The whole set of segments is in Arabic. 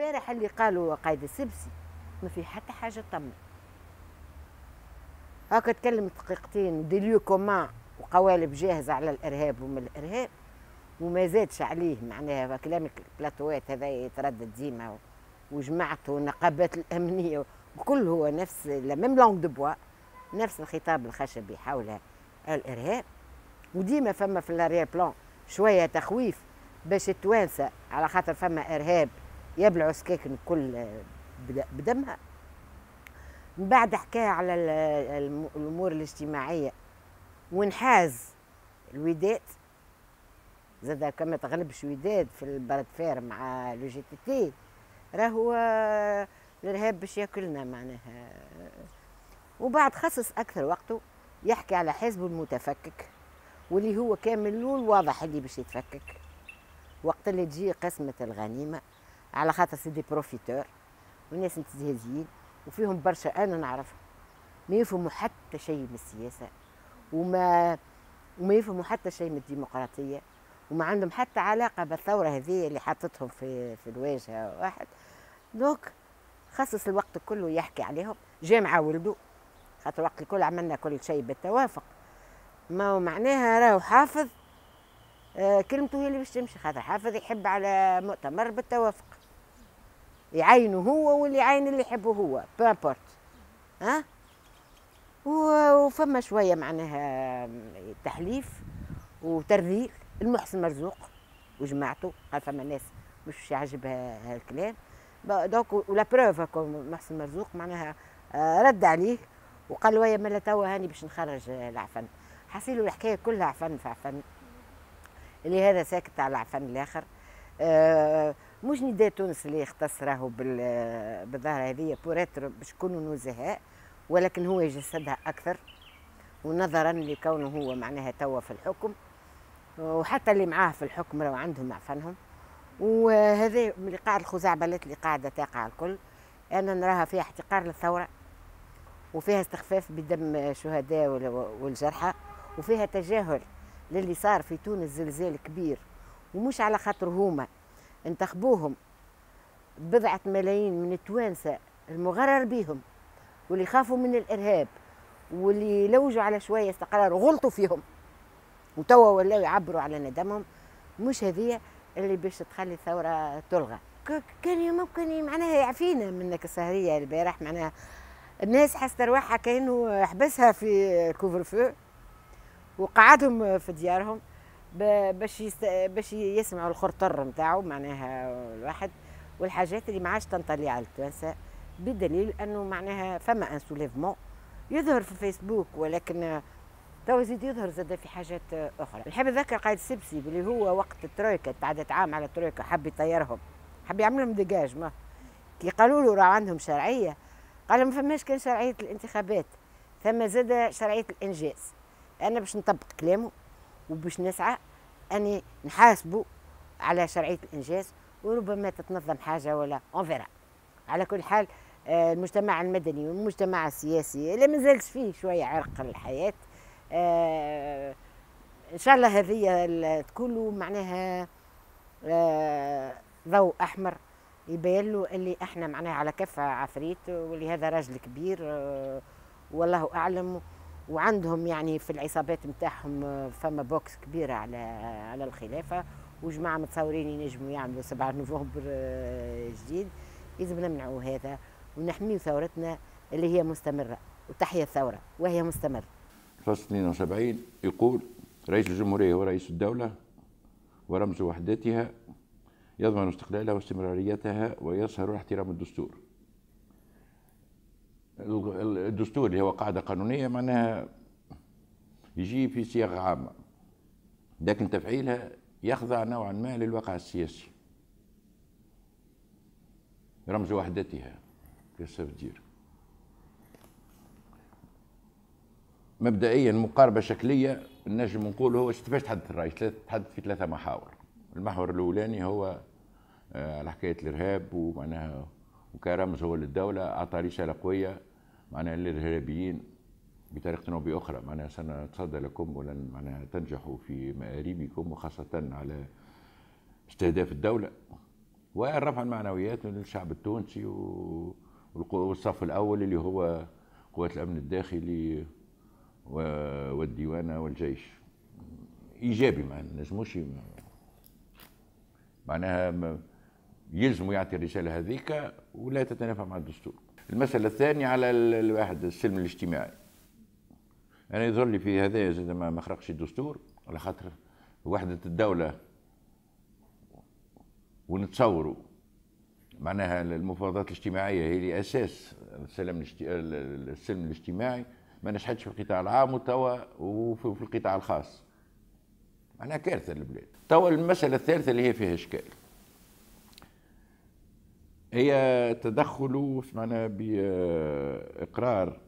البارح اللي قالوا قايد السبسي ما في حتى حاجه تم هاكا تكلم دقيقتين ديليو كومان وقوالب جاهزه على الارهاب ومن الارهاب وما زادش عليه معناها كلامك البلاتوات هذا يتردد ديما وجماعته والنقابات الامنيه وكل هو نفس لا ميم لونغ دو بوا نفس الخطاب الخشبي حول الارهاب وديما فما في الاريا بلان شويه تخويف باش التوانسه على خاطر فما ارهاب يبلعوا سكاكن الكل بدمها من بعد حكاها على الامور الاجتماعيه وانحاز الوداد زاد كما تغلبش وداد في البرد فير مع لو جي تي تي راهو الارهاب باش ياكلنا معناها وبعد خصص اكثر وقته يحكي على حزب المتفكك واللي هو كامل واضح اللي باش يتفكك وقت اللي تجي قسمه الغنيمه على خاطر سي دي بروفيتور والناس متزهزين وفيهم برشا انا نعرفهم ما يفهموا حتى شيء من السياسه وما وما يفهموا حتى شيء من الديمقراطيه وما عندهم حتى علاقه بالثوره هذه اللي حطتهم في في الواجهه واحد دوك خصص الوقت كله يحكي عليهم جامعه ولدو خاطر الوقت الكل عملنا كل شيء بالتوافق ما هو معناها راهو حافظ آه، كلمته هي اللي باش تمشي خاطر حافظ يحب على مؤتمر بالتوافق يعينه هو واللي يعين اللي يحبه هو بابورت ها وفما شوية معناها تحليف وترذيل المحسن مرزوق وجماعته قال فما ناس مش يعجبها هالكلام دونك ولا بروف محسن مرزوق معناها آه، رد عليه وقال له يا ملا توا هاني باش نخرج العفن حاسين الحكايه كلها عفن في عفن اللي هذا ساكت على عفن الاخر آه مش نداء تونس اللي يختص راهو بالظاهره هذه بوريتر باش يكونوا نزهاء ولكن هو يجسدها اكثر ونظرا لكونه هو معناها توا في الحكم وحتى اللي معاه في الحكم راهو عندهم عفنهم وهذا اللي قاعد الخزعبلات اللي قاعده تقع الكل انا نراها فيها احتقار للثوره وفيها استخفاف بدم الشهداء والجرحى وفيها تجاهل للي صار في تونس زلزال كبير ومش على خاطر هما انتخبوهم بضعة ملايين من التوانسة المغرر بهم واللي خافوا من الإرهاب واللي لوجوا على شوية استقرار وغلطوا فيهم وتوا ولاو يعبروا على ندمهم مش هذية اللي باش تخلي الثورة تلغى كان ممكن معناها يعفينا منك السهرية البارح معناها الناس حست رواحها كأنه حبسها في كوفر فو وقعدهم في ديارهم باش باش يسمعوا الخرطر نتاعو معناها الواحد والحاجات اللي ما عادش تنطلي على التوانسه بدليل انه معناها فما ان سوليفمون يظهر في الفيسبوك ولكن تو زيد يظهر زاد في حاجات اخرى نحب نذكر قائد السبسي اللي هو وقت الترويكا تعدت عام على الترويكا حب يطيرهم حب يعملهم دجاج ما كي قالوا له راه عندهم شرعيه قال ما فماش كان شرعيه الانتخابات ثم زاد شرعيه الانجاز انا باش نطبق كلامه وباش نسعى اني نحاسبه على شرعيه الانجاز وربما تتنظم حاجه ولا اونفيرا على كل حال آه، المجتمع المدني والمجتمع السياسي اللي مازالش فيه شويه عرق الحياه آه، ان شاء الله هذه تكون معناها آه، ضوء احمر يبين له اللي احنا معناها على كفه عفريت ولهذا راجل كبير والله اعلم وعندهم يعني في العصابات نتاعهم آه، فما بوكس كبيره على على الخلافه وجماعه متصورين ينجموا يعملوا 7 نوفمبر آه، جديد لازم نمنعوا هذا ونحميوا ثورتنا اللي هي مستمره وتحيا الثوره وهي مستمره فصل 72 يقول رئيس الجمهوريه هو رئيس الدوله ورمز وحدتها يضمن استقلالها واستمراريتها ويسهر احترام الدستور الدستور اللي هو قاعده قانونيه معناها يجي في صياغه عامه لكن تفعيلها يخضع نوعا ما للواقع السياسي رمز وحدتها كيف دير مبدئيا مقاربه شكليه النجم نقول هو كيفاش تحدث الرأي تحدث في ثلاثه محاور المحور الاولاني هو آه، على حكايه الارهاب ومعناها وكرمز هو للدوله اعطى رساله قويه معناها الارهابيين بطريقه او باخرى معناها سنتصدى لكم ولن معناها تنجحوا في مآربكم وخاصه على استهداف الدوله ورفع المعنويات للشعب التونسي والصف الاول اللي هو قوات الامن الداخلي والديوانه والجيش ايجابي ما نجموش معناها يلزموا يعطي الرساله هذيك ولا تتنافى مع الدستور المسألة الثانية على الواحد السلم الاجتماعي أنا يعني يظهر لي في هذايا زاد ما خرقش الدستور على خاطر وحدة الدولة ونتصوروا معناها المفاوضات الاجتماعية هي أساس السلم السلم الاجتماعي ما نجحتش في القطاع العام وتوا وفي القطاع الخاص معناها كارثة للبلاد توا المسألة الثالثة اللي هي فيها إشكال هي تدخله معناها باقرار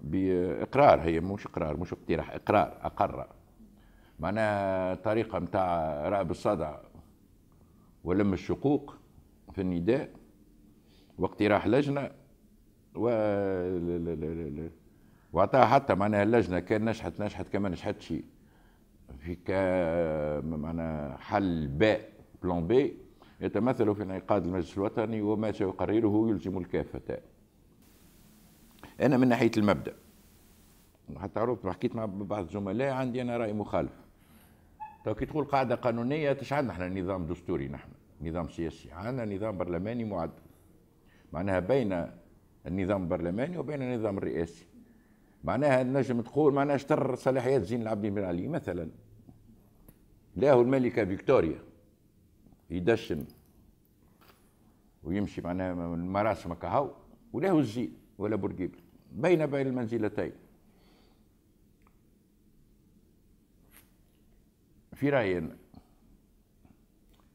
باقرار هي مش اقرار مش اقتراح اقرار اقر معناها طريقه نتاع رعب الصدع ولم الشقوق في النداء واقتراح لجنه و وعطاها حتى معناها اللجنه كان نجحت نجحت كما نجحتش في ك معناها حل باء بلان بي يتمثل في انعقاد المجلس الوطني وما سيقرره يلزم الكافة أنا من ناحية المبدأ حتى عرفت حكيت مع بعض الزملاء عندي أنا رأي مخالف تو كي تقول قاعدة قانونية تش عندنا احنا نظام دستوري نحن نظام سياسي عندنا نظام برلماني معدل معناها بين النظام البرلماني وبين النظام الرئاسي معناها نجم تقول معناها اشتر صلاحيات زين العابدين بن علي مثلا هو الملكة فيكتوريا يدشن ويمشي معناها المراسم كهو ولا هو الزين ولا بورقيب بين بين المنزلتين في رأيي أنا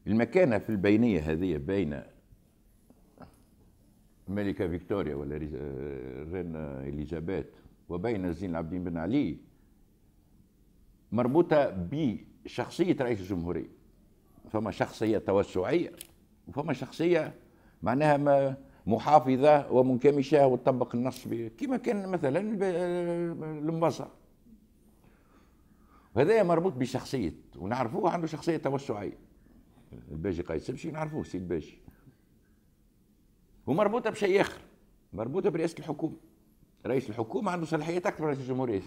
المكانة في البينية هذه بين الملكة فيكتوريا ولا رينا إليزابيث وبين الزين العابدين بن علي مربوطة بشخصية رئيس الجمهورية فما شخصية توسعية وفما شخصية معناها ما محافظة ومنكمشة وتطبق النص كما كان مثلا المبصر وهذا مربوط بشخصية ونعرفوه عنده شخصية توسعية الباجي قايد سبشي نعرفوه سيد الباجي ومربوطة بشيء آخر مربوطة برئاسة الحكومة رئيس الحكومة عنده صلاحيات أكثر من رئيس الجمهورية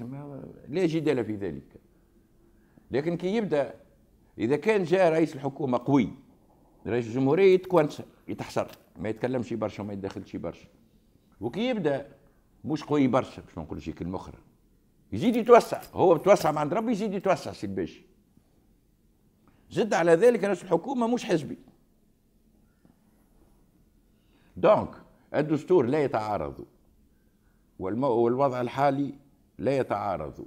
لا جدال في ذلك لكن كي يبدأ اذا كان جاء رئيس الحكومه قوي رئيس الجمهوريه يتكونسل يتحصر ما يتكلمش برشا وما يتدخلش برشا وكي يبدا مش قوي برشا باش ما نقولش كلمه اخرى يزيد يتوسع هو متوسع مع عند ربي يزيد يتوسع سي الباشا زد على ذلك رئيس الحكومه مش حزبي دونك الدستور لا يتعارض والوضع الحالي لا يتعارض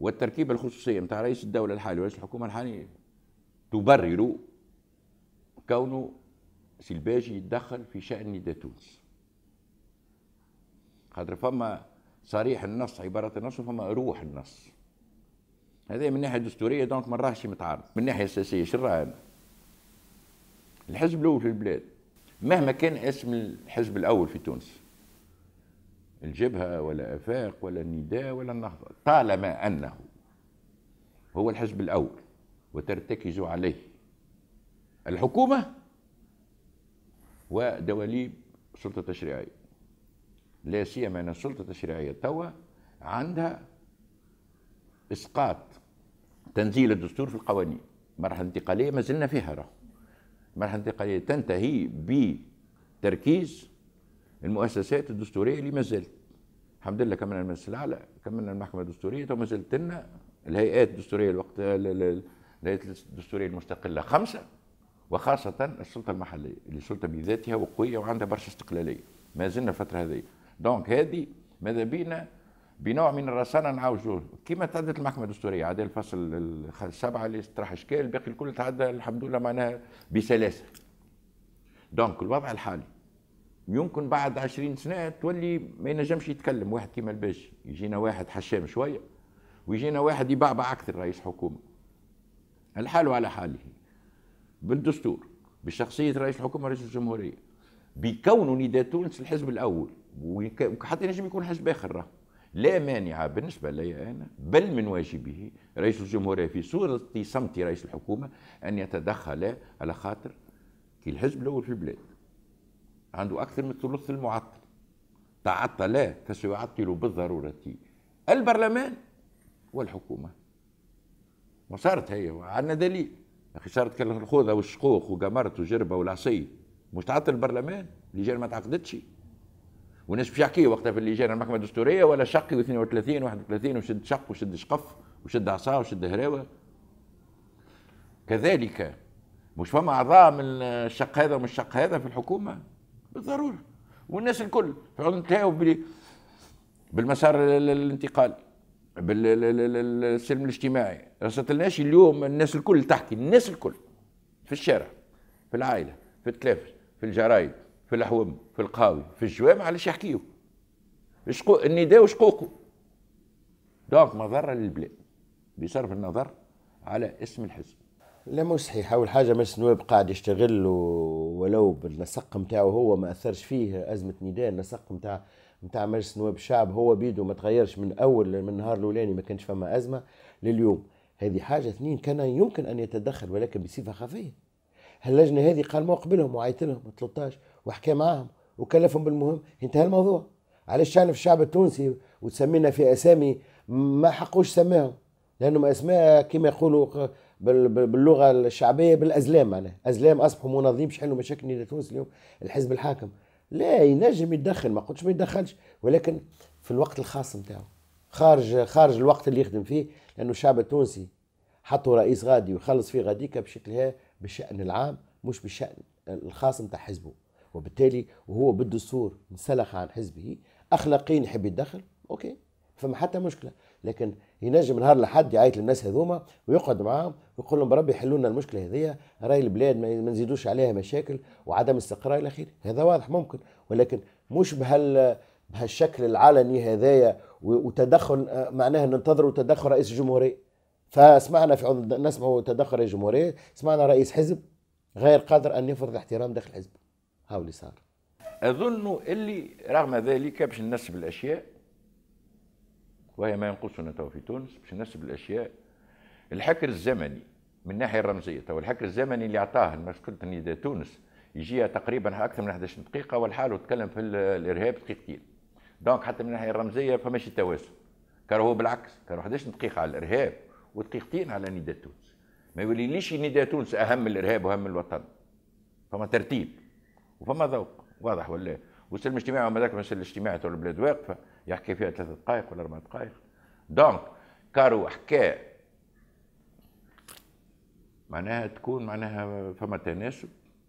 والتركيبه الخصوصيه نتاع رئيس الدوله الحالي ورئيس الحكومه الحالي تبرر كونه سلباجي يتدخل في شان نداء تونس خاطر فما صريح النص عباره النص وفما روح النص هذا من ناحيه دستوريه دونك ما راهش متعارض من ناحيه اساسيه شو راه الحزب الاول في البلاد مهما كان اسم الحزب الاول في تونس الجبهة ولا أفاق ولا النداء ولا النهضة طالما أنه هو الحزب الأول وترتكز عليه الحكومة ودواليب سلطة تشريعية لا سيما أن السلطة التشريعية توا عندها إسقاط تنزيل الدستور في القوانين مرحلة انتقالية ما زلنا فيها راه مرحلة انتقالية تنتهي بتركيز المؤسسات الدستوريه اللي ما زالت الحمد لله كملنا المجلس الاعلى كملنا المحكمه الدستوريه تو ما زالت لنا الهيئات الدستوريه الوقت الهيئات الدستوريه المستقله خمسه وخاصه السلطه المحليه اللي سلطه بذاتها وقويه وعندها برشا استقلاليه ما زلنا الفتره هذه دونك هذه ماذا بينا بنوع من الرصانة نعاوجوه كما تعدت المحكمه الدستوريه عاد الفصل السبعه اللي طرح اشكال باقي الكل تعدى الحمد لله معناها بسلاسه دونك الوضع الحالي يمكن بعد عشرين سنة تولي ما ينجمش يتكلم واحد كيما الباش يجينا واحد حشام شوية ويجينا واحد يبعبع أكثر رئيس حكومة الحال على حاله بالدستور بشخصية رئيس الحكومة رئيس الجمهورية بكونه نداء تونس الحزب الأول وحتى ينجم يكون حزب آخر راه لا مانع بالنسبة لي أنا بل من واجبه رئيس الجمهورية في صورة صمت رئيس الحكومة أن يتدخل على خاطر كي الحزب الأول في البلاد عنده أكثر من ثلث المعطل تعطل فسيعطل بالضرورة البرلمان والحكومة وصارت هي عندنا دليل أخي صارت الخوذة والشقوق وقمرت وجربة والعصي مش تعطل البرلمان اللجان ما تعقدتش والناس باش يحكيوا وقتها في اللجان المحكمة الدستورية ولا شقي و 32 و 31 وشد شق وشد شقف وشد عصا وشد هراوة كذلك مش فما أعضاء من الشق هذا ومن الشق هذا في الحكومة بالضروره والناس الكل انتهوا بالمسار الانتقالي بالسلم الاجتماعي رسلتلناش اليوم الناس الكل تحكي الناس الكل في الشارع في العائله في التلفز في الجرايد في الحوم في القهاوي في الجوامع علاش يحكيو شقو النداء وشقوقو دونك مضره للبلاد بصرف النظر على اسم الحزب لا مش صحيح اول حاجه مجلس النواب قاعد يشتغل ولو بالنسق نتاعو هو ما اثرش فيه ازمه نداء النسق نتاع نتاع مجلس النواب الشعب هو بيدو ما تغيرش من اول من النهار الاولاني ما كانش فما ازمه لليوم هذه حاجه اثنين كان يمكن ان يتدخل ولكن بصفه خفيه هاللجنه هذه قال ما قبلهم وعيط لهم 13 وحكى معاهم وكلفهم بالمهم انتهى الموضوع علاش في الشعب التونسي وتسمينا في اسامي ما حقوش سماهم لانهم اسماء كما يقولوا باللغه الشعبيه بالازلام معناها ازلام اصبحوا منظمين باش يحلوا مشاكل تونس اليوم الحزب الحاكم لا ينجم يتدخل ما قلتش ما يتدخلش ولكن في الوقت الخاص نتاعو خارج خارج الوقت اللي يخدم فيه لانه الشعب التونسي حطوا رئيس غادي ويخلص فيه غاديكا بشكلها بالشان العام مش بالشان الخاص نتاع حزبه وبالتالي وهو بالدستور انسلخ عن حزبه اخلاقيا يحب يتدخل اوكي فما حتى مشكله لكن ينجم نهار لحد يعيط للناس هذوما ويقعد معاهم ويقول لهم بربي حلوا لنا المشكله هذيا راي البلاد ما نزيدوش عليها مشاكل وعدم استقرار الى اخره هذا واضح ممكن ولكن مش بهال بهالشكل العلني هذايا وتدخل آه، معناه ننتظروا تدخل رئيس الجمهوريه فسمعنا في نسمعوا تدخل رئيس الجمهوريه سمعنا رئيس حزب غير قادر ان يفرض الاحترام داخل حزبه هاو اللي صار اظن اللي رغم ذلك باش ننسب الاشياء وهي ما ينقصنا تو في تونس باش نسب الاشياء الحكر الزمني من الناحيه الرمزيه تو الحكر الزمني اللي اعطاه مشكله النداء تونس يجيها تقريبا اكثر من 11 دقيقه والحال تكلم في الارهاب دقيقتين دونك حتى من الناحيه الرمزيه فماشي توازن كان هو بالعكس كان 11 دقيقه على الارهاب ودقيقتين على نداء تونس ما يوليليش نداء تونس اهم من الارهاب واهم من الوطن فما ترتيب وفما ذوق واضح ولا والسلم الاجتماعي وما ذاك السلم الاجتماعي تاع البلاد واقفه يحكي فيها ثلاث دقائق ولا اربع دقائق دونك كارو حكى معناها تكون معناها فما تناسب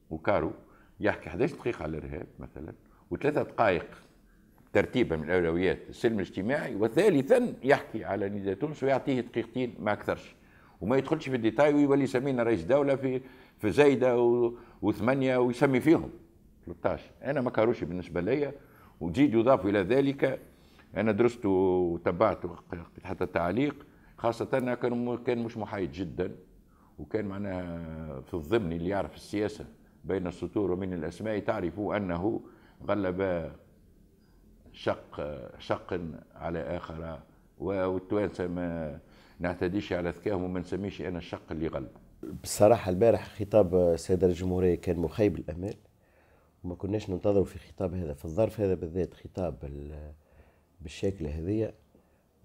وكارو يحكي 11 دقيقه على الارهاب مثلا وثلاثه دقائق ترتيبا من الاولويات السلم الاجتماعي وثالثا يحكي على نداء تونس ويعطيه دقيقتين ما اكثرش وما يدخلش في الديتاي ويولي يسمينا رئيس دوله في في زايده و... وثمانيه ويسمي فيهم 13 انا ما كاروشي بالنسبه ليا وجيد يضاف الى ذلك انا درست وتبعت حتى التعليق خاصه كان كان مش محايد جدا وكان معناها في الضمن اللي يعرف السياسه بين السطور ومن الاسماء تعرف انه غلب شق شق على اخر والتوانسه ما نعتديش على ذكاهم وما نسميش انا الشق اللي غلب بصراحة البارح خطاب السيد الجمهورية كان مخيب الأمال وما كناش ننتظروا في خطاب هذا في الظرف هذا بالذات خطاب بالشكل هذية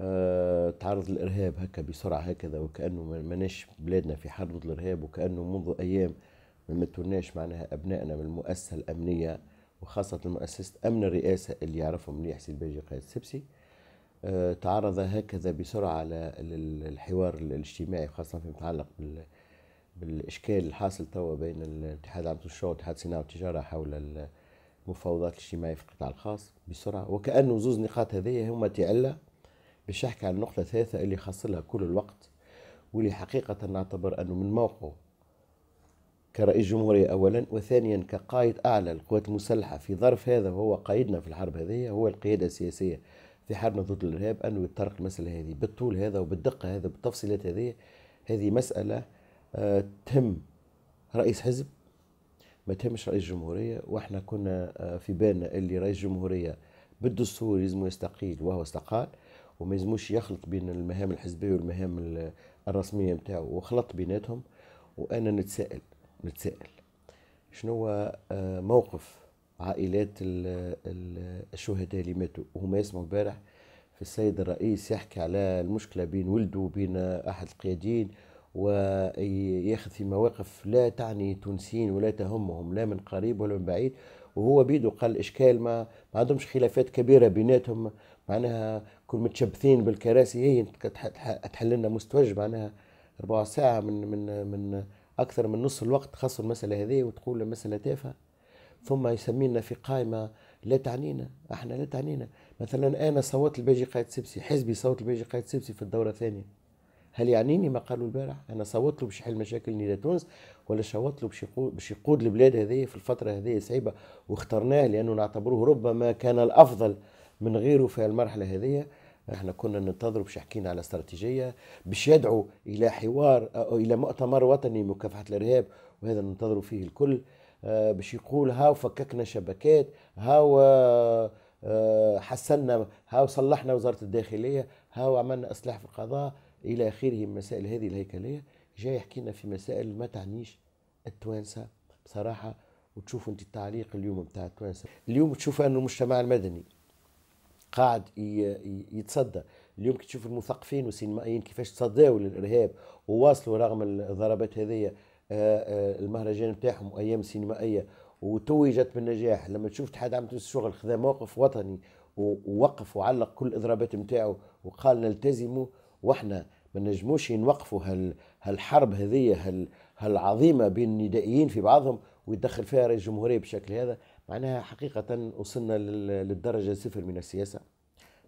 آه، تعرض للارهاب هكا بسرعه هكذا وكانه ماناش بلادنا في حرب الارهاب وكانه منذ ايام ما متوناش معناها ابنائنا من المؤسسه الامنيه وخاصه مؤسسه امن الرئاسه اللي يعرفهم مليح سي الباجي قائد السبسي آه، تعرض هكذا بسرعه للحوار الاجتماعي خاصه فيما يتعلق بال بالاشكال الحاصل توا بين الاتحاد العام للشغل والاتحاد الصناعي والتجاره حول مفاوضات الاجتماعية في القطاع الخاص بسرعة وكأنه زوز نقاط هذيا هما تعلة باش نحكي على النقطة الثالثة اللي خاصلها كل الوقت واللي حقيقة نعتبر أنه من موقعه كرئيس جمهورية أولا وثانيا كقائد أعلى القوات المسلحة في ظرف هذا وهو قائدنا في الحرب هذه هو القيادة السياسية في حربنا ضد الإرهاب أنه يطرق المسألة هذه بالطول هذا وبالدقة هذا بالتفصيلات هذه هذه مسألة آه، تهم رئيس حزب ما تهمش رئيس الجمهورية واحنا كنا آه، في بالنا اللي رئيس الجمهورية بالدستور يلزمه يستقيل وهو استقال وما يلزموش يخلط بين المهام الحزبية والمهام الرسمية نتاعو وخلط بيناتهم وأنا نتساءل نتساءل شنو آه، موقف عائلات الشهداء اللي ماتوا وهما يسمعوا البارح في السيد الرئيس يحكي على المشكلة بين ولده وبين أحد القيادين وياخذ في مواقف لا تعني تونسيين ولا تهمهم لا من قريب ولا من بعيد وهو بيدو قال الاشكال ما ما عندهمش خلافات كبيره بيناتهم معناها كل متشبثين بالكراسي هي تحل لنا مستوج معناها 4 ساعه من من من اكثر من نص الوقت خاصه المساله هذه وتقول المساله تافهه ثم يسمينا في قائمه لا تعنينا احنا لا تعنينا مثلا انا صوت الباجي قايد سبسي حزبي صوت الباجي قايد سبسي في الدوره الثانيه هل يعنيني ما قالوا البارح انا صوت له باش يحل مشاكل نيلا تونس ولا شوت له باش يقود البلاد هذه في الفتره هذه صعيبه واخترناه لانه نعتبره ربما كان الافضل من غيره في المرحله هذه احنا كنا ننتظر باش يحكينا على استراتيجيه باش يدعو الى حوار او الى مؤتمر وطني مكافحه الارهاب وهذا ننتظروا فيه الكل آه، باش يقول هاو فككنا شبكات هاو آه، آه، حسنا هاو صلحنا وزاره الداخليه هاو عملنا اصلاح في القضاء إلى آخره من مسائل هذه الهيكلية جاي يحكي لنا في مسائل ما تعنيش التوانسة بصراحة وتشوفوا أنت التعليق اليوم بتاع التوانسة اليوم تشوف أنه المجتمع المدني قاعد يتصدى اليوم كي تشوف المثقفين والسينمائيين كيفاش تصداوا للارهاب وواصلوا رغم الضربات هذيا آه، آه، المهرجان نتاعهم ايام سينمائيه وتوجت بالنجاح لما تشوف اتحاد عامة تونس الشغل خذا موقف وطني ووقف وعلق كل الاضرابات نتاعو وقال نلتزموا واحنا ما نجموش نوقفوا هالحرب هال هالعظيمه بين الندائيين في بعضهم ويدخل فيها رئيس الجمهوريه بالشكل هذا معناها حقيقه وصلنا للدرجه صفر من السياسه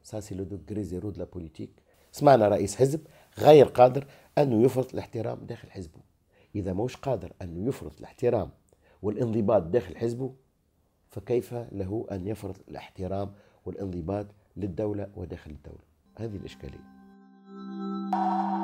ساسي لو دوغري زيرو دو لا بوليتيك سمعنا رئيس حزب غير قادر انه يفرض الاحترام داخل حزبه اذا موش قادر انه يفرض الاحترام والانضباط داخل حزبه فكيف له ان يفرض الاحترام والانضباط للدوله وداخل الدوله هذه الاشكاليه Bye.